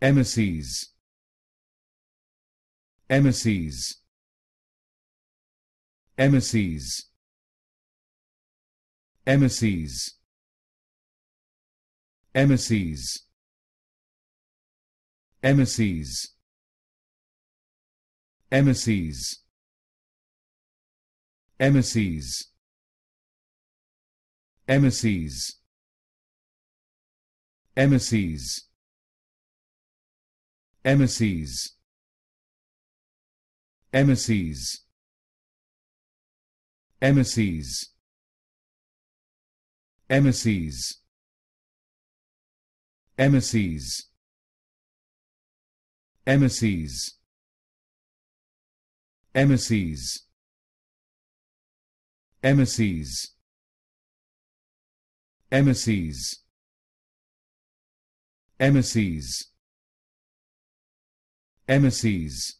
Emissaries. Emissaries. Emissaries. Emissaries. Emissaries. Emissaries. Emissaries. Emissaries. Emissaries. Emissaries. Emissaries. Emissaries. Emissaries. Emissaries. Emissaries. Emissaries. Emissaries. Emissaries. Emissaries. Emissaries. MSCs.